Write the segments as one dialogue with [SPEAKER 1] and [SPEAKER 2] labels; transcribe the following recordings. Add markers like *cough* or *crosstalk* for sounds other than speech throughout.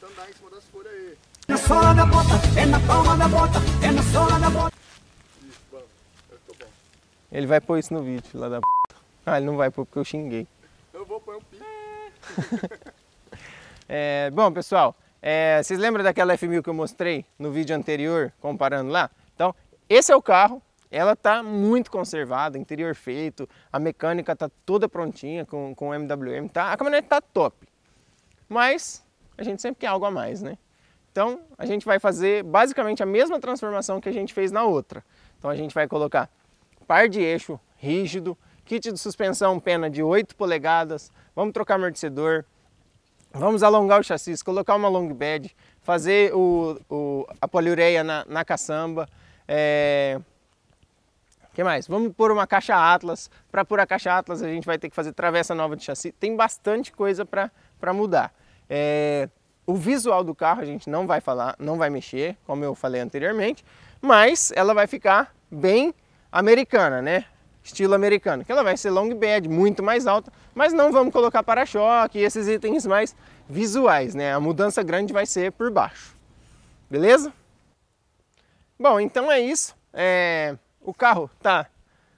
[SPEAKER 1] tentando em cima das folhas aí. Na sola da bota, é na palma da bota, é na sola da bota. Isso, bom. Ele vai pôr isso no vídeo lá da p. Ah, ele não vai pôr porque eu xinguei. Eu vou pôr um pi. *laughs* é, bom, pessoal, é, vocês lembram daquela F1000 que eu mostrei no vídeo anterior, comparando lá? Então, esse é o carro, ela está muito conservada, interior feito, a mecânica está toda prontinha com, com o MWM, tá? a caminhonete está top. Mas a gente sempre quer algo a mais, né? Então, a gente vai fazer basicamente a mesma transformação que a gente fez na outra. Então, a gente vai colocar par de eixo rígido, kit de suspensão pena de 8 polegadas, vamos trocar amortecedor, vamos alongar o chassi, colocar uma long bed, fazer o, o, a poliureia na, na caçamba, é... que mais? Vamos pôr uma caixa Atlas, para pôr a caixa Atlas a gente vai ter que fazer travessa nova de chassi, tem bastante coisa para mudar. É, o visual do carro a gente não vai falar, não vai mexer, como eu falei anteriormente, mas ela vai ficar bem americana, né? Estilo americano, que ela vai ser long bed, muito mais alta, mas não vamos colocar para-choque e esses itens mais visuais, né? A mudança grande vai ser por baixo, beleza? Bom, então é isso. É, o carro tá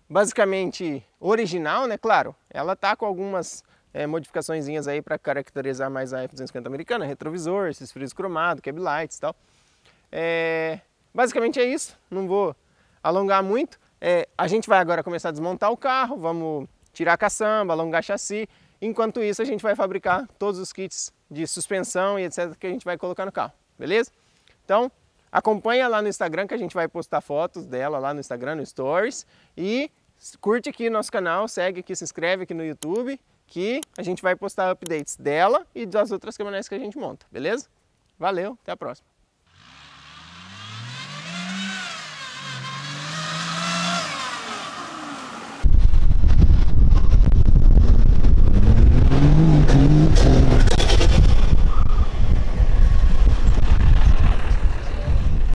[SPEAKER 1] basicamente original, né? Claro, ela tá com algumas é, aí para caracterizar mais a F250 americana, retrovisor, esses frisos cromados, cab lights e tal. É, basicamente é isso, não vou alongar muito. É, a gente vai agora começar a desmontar o carro, vamos tirar a caçamba, alongar chassi. Enquanto isso, a gente vai fabricar todos os kits de suspensão e etc que a gente vai colocar no carro, beleza? Então, acompanha lá no Instagram que a gente vai postar fotos dela lá no Instagram, no Stories. E curte aqui nosso canal, segue aqui, se inscreve aqui no YouTube a gente vai postar updates dela e das outras caminhonetes que a gente monta, beleza? Valeu, até a próxima!